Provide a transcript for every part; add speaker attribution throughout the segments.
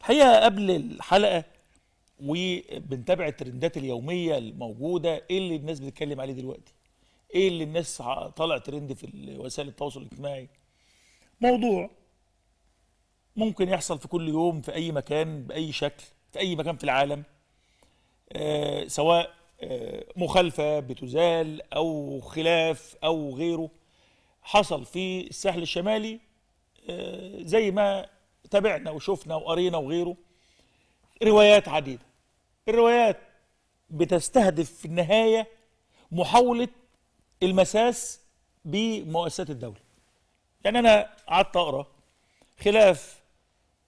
Speaker 1: الحقيقه قبل الحلقه وبنتابع الترندات اليوميه الموجوده ايه اللي الناس بتتكلم عليه دلوقتي ايه اللي الناس طالع ترند في وسائل التواصل الاجتماعي موضوع ممكن يحصل في كل يوم في اي مكان باي شكل في اي مكان في العالم آه سواء آه مخالفه بتزال او خلاف او غيره حصل في الساحل الشمالي آه زي ما تابعنا وشفنا وقرينا وغيره روايات عديدة الروايات بتستهدف في النهاية محاولة المساس بمؤسسات الدولة يعني أنا قعدت أقرأ خلاف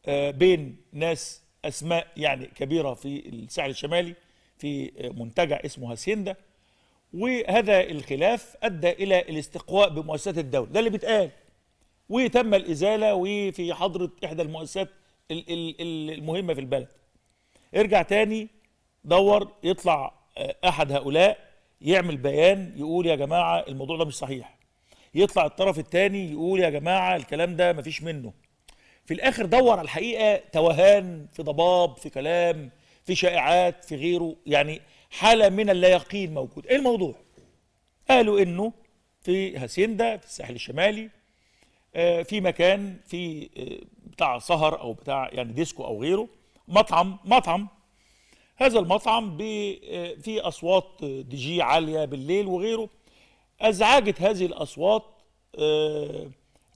Speaker 1: آه، بين ناس أسماء يعني كبيرة في الساحل الشمالي في آه، منتجع اسمه هاسيندا وهذا الخلاف أدى إلى الاستقواء بمؤسسات الدولة ده اللي بيتقال وتم الازاله وفي حضره احدى المؤسسات المهمه في البلد ارجع تاني دور يطلع آه، احد هؤلاء يعمل بيان يقول يا جماعه الموضوع ده مش صحيح يطلع الطرف الثاني يقول يا جماعه الكلام ده مفيش منه في الاخر دور على الحقيقه توهان في ضباب في كلام في شائعات في غيره يعني حاله من اللا يقين موجود ايه الموضوع قالوا انه في هاسيندا في الساحل الشمالي آه، في مكان في آه، بتاع سهر او بتاع يعني ديسكو او غيره مطعم مطعم هذا المطعم آه، في اصوات دي جي عاليه بالليل وغيره ازعجت هذه الاصوات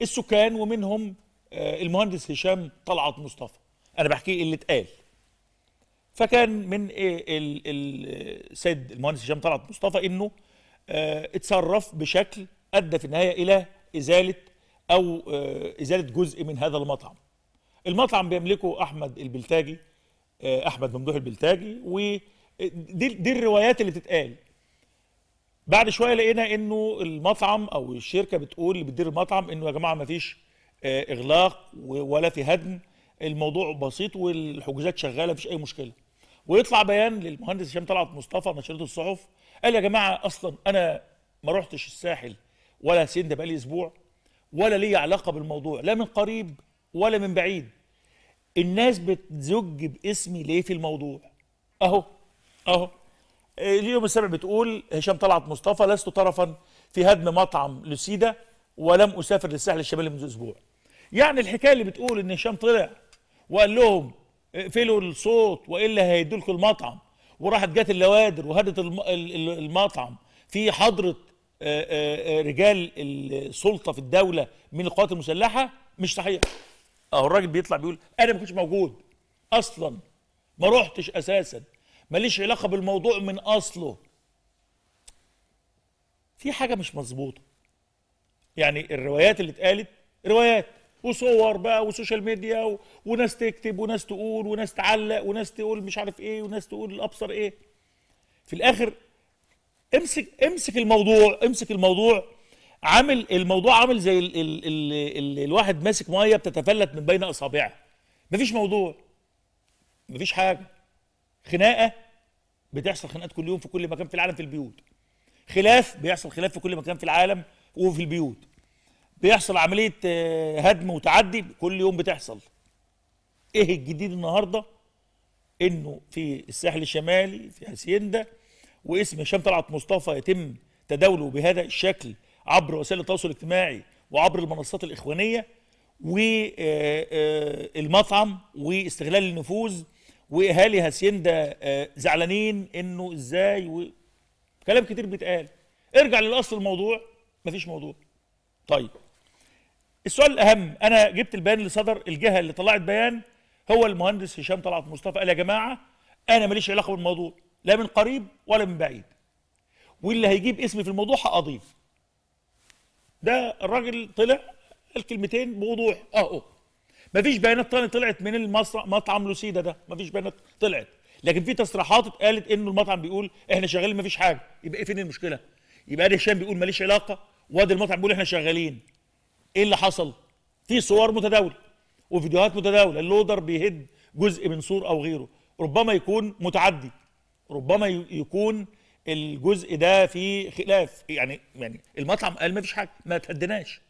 Speaker 1: السكان ومنهم المهندس هشام طلعت مصطفى انا بحكي اللي اتقال فكان من السيد المهندس هشام طلعت مصطفى انه اتصرف بشكل ادى في النهايه الى ازاله او آه، ازاله جزء من هذا المطعم المطعم بيملكه احمد البلتاجي آه، احمد ممدوح البلتاجي ودي آه، دي الروايات اللي بتتقال بعد شويه لقينا انه المطعم او الشركه بتقول اللي بتدير المطعم انه يا جماعه ما فيش اغلاق ولا في هدم الموضوع بسيط والحجوزات شغاله مفيش اي مشكله ويطلع بيان للمهندس هشام طلعت مصطفى نشرته الصحف قال يا جماعه اصلا انا ما رحتش الساحل ولا سند بقالي اسبوع ولا لي علاقه بالموضوع لا من قريب ولا من بعيد الناس بتزج باسمي ليه في الموضوع اهو اهو اليوم السابع بتقول هشام طلعت مصطفى لست طرفا في هدم مطعم لوسيدا ولم اسافر للساحل الشمالي منذ اسبوع يعني الحكايه اللي بتقول ان هشام طلع وقال لهم اقفلوا الصوت والا هيدوا لكم المطعم وراحت جت اللوادر وهدت المطعم في حضره آه، آه، آه، رجال السلطه في الدوله من القوات المسلحه مش صحيح اهو الراجل بيطلع بيقول انا ما كنتش موجود اصلا ما رحتش اساسا ماليش علاقه بالموضوع من اصله في حاجه مش مظبوطه يعني الروايات اللي اتقالت روايات وصور بقى وسوشيال ميديا و... وناس تكتب وناس تقول وناس تعلق وناس تقول مش عارف ايه وناس تقول الابصر ايه في الاخر امسك امسك الموضوع امسك الموضوع عامل الموضوع عامل زي الـ الـ الـ الـ الواحد ماسك ميه بتتفلت من بين اصابعه مفيش موضوع مفيش حاجه خناقه بتحصل خناقات كل يوم في كل مكان في العالم في البيوت خلاف بيحصل خلاف في كل مكان في العالم وفي البيوت بيحصل عمليه آه، هدم وتعدي كل يوم بتحصل ايه الجديد النهارده انه في الساحل الشمالي في هاسيندا واسم هشام طلعت مصطفى يتم تداوله بهذا الشكل عبر وسائل التواصل الاجتماعي وعبر المنصات الاخوانيه والمطعم آه، آه، واستغلال النفوذ واهالي هاسيندا آه، زعلانين انه ازاي و... كلام كتير بيتقال ارجع للاصل الموضوع مفيش موضوع طيب السؤال الاهم انا جبت البيان اللي صدر الجهه اللي طلعت بيان هو المهندس هشام طلعت مصطفى قال يا جماعه انا ماليش علاقه بالموضوع لا من قريب ولا من بعيد واللي هيجيب اسمي في الموضوع هأضيف ده الراجل طلع الكلمتين بوضوح اه اه مفيش بيانات تانية طلعت من المصر مطعم لوسيدا ده مفيش بيانات طلعت لكن في تصريحات اتقالت انه المطعم بيقول احنا شغالين مفيش حاجه يبقى ايه فين المشكله يبقى ادي هشام بيقول ماليش علاقه وادي المطعم بيقول احنا شغالين ايه اللي حصل في صور متداوله وفيديوهات متداوله اللودر بيهد جزء من سور او غيره ربما يكون متعدي ربما يكون الجزء ده في خلاف يعني يعني المطعم قال ما فيش حاجه ما تهدناش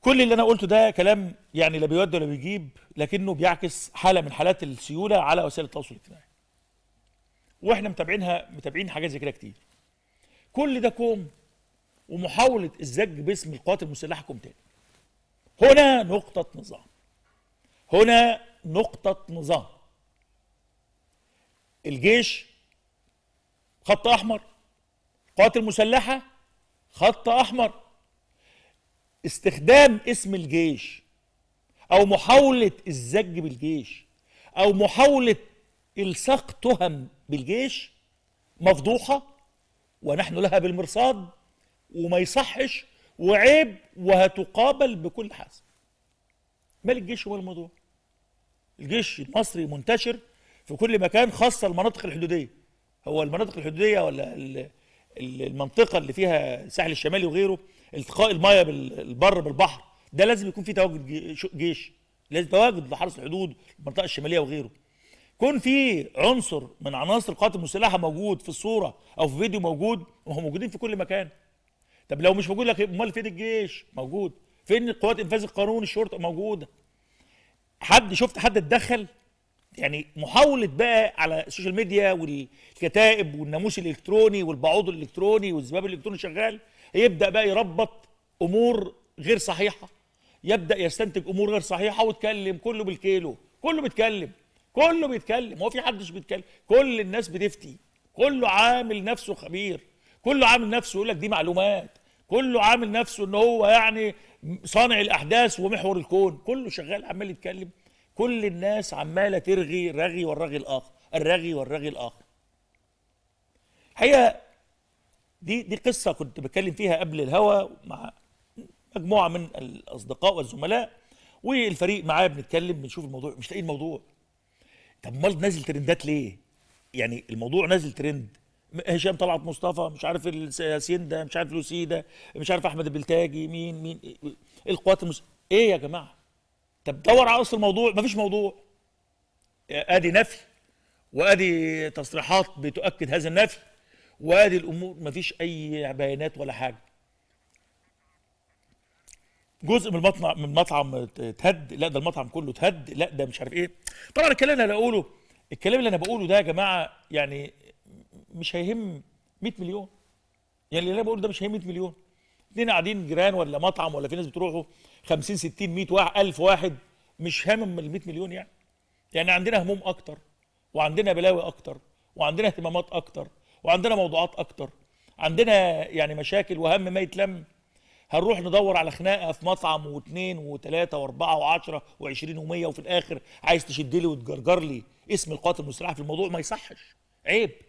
Speaker 1: كل اللي انا قلته ده كلام يعني لا بيود ولا بيجيب لكنه بيعكس حاله من حالات السيوله على وسائل التواصل الاجتماعي واحنا متابعينها متابعين حاجات زي كده كتير كل ده كوم ومحاوله الزج باسم القوات المسلحه كوم تاني هنا نقطه نظام هنا نقطه نظام الجيش خط احمر قوات المسلحه خط احمر استخدام اسم الجيش او محاوله الزج بالجيش او محاوله الصاق تهم بالجيش مفضوحه ونحن لها بالمرصاد وما يصحش وعيب وهتقابل بكل حسب مال الجيش هو الموضوع الجيش المصري منتشر في كل مكان خاصه المناطق الحدوديه هو المناطق الحدوديه ولا المنطقه اللي فيها الساحل الشمالي وغيره التقاء المايه بالبر بالبحر ده لازم يكون في تواجد جيش لازم تواجد لحرس الحدود المنطقه الشماليه وغيره كون في عنصر من عناصر القوات المسلحه موجود في الصوره او في فيديو موجود وهم موجودين في كل مكان طب لو مش موجود لك امال فين الجيش موجود فين قوات انفاذ القانون الشرطه موجوده حد شفت حد اتدخل يعني محاوله بقى على السوشيال ميديا والكتائب والناموس الالكتروني والبعوض الالكتروني والذباب الالكتروني شغال يبدا بقى يربط امور غير صحيحه يبدا يستنتج امور غير صحيحه ويتكلم كله بالكيلو كله بيتكلم كله بيتكلم هو في حدش بيتكلم كل الناس بتفتي كله عامل نفسه خبير كله عامل نفسه يقول لك دي معلومات كله عامل نفسه ان هو يعني صانع الاحداث ومحور الكون كله شغال عمال يتكلم كل الناس عماله ترغي رغي والرغي الاخر الرغي والرغي الاخر حقيقه دي دي قصه كنت بتكلم فيها قبل الهوى مع مجموعه من الاصدقاء والزملاء والفريق معايا بنتكلم بنشوف الموضوع مش لاقيين الموضوع طب امال نازل ترندات ليه يعني الموضوع نازل ترند هشام طلعت مصطفى مش عارف ياسين ده مش عارف لوسي ده مش عارف احمد البلتاجي مين مين إيه، إيه، القوات المس... ايه يا جماعه طب دور على اصل الموضوع مفيش موضوع ادي نفي وادي تصريحات بتؤكد هذا النفي وادي الامور مفيش اي بيانات ولا حاجه جزء من المطعم من المطعم اتهد لا ده المطعم كله اتهد لا ده مش عارف ايه طبعا الكلام اللي انا بقوله الكلام اللي انا بقوله ده يا جماعه يعني مش هيهم 100 مليون يعني اللي انا بقوله ده مش هيهم 100 مليون اثنين قاعدين جيران ولا مطعم ولا في ناس بتروحوا 50 60 100 واحد 1000 واحد مش هامم ال 100 مليون يعني يعني عندنا هموم اكتر وعندنا بلاوي اكتر وعندنا اهتمامات اكتر وعندنا موضوعات اكتر عندنا يعني مشاكل وهم ما يتلم هنروح ندور على خناقه في مطعم واثنين وثلاثه واربعه وعشره وعشرين ومية وفي الاخر عايز تشد لي وتجرجر لي اسم القوات المسلحه في الموضوع ما يصحش عيب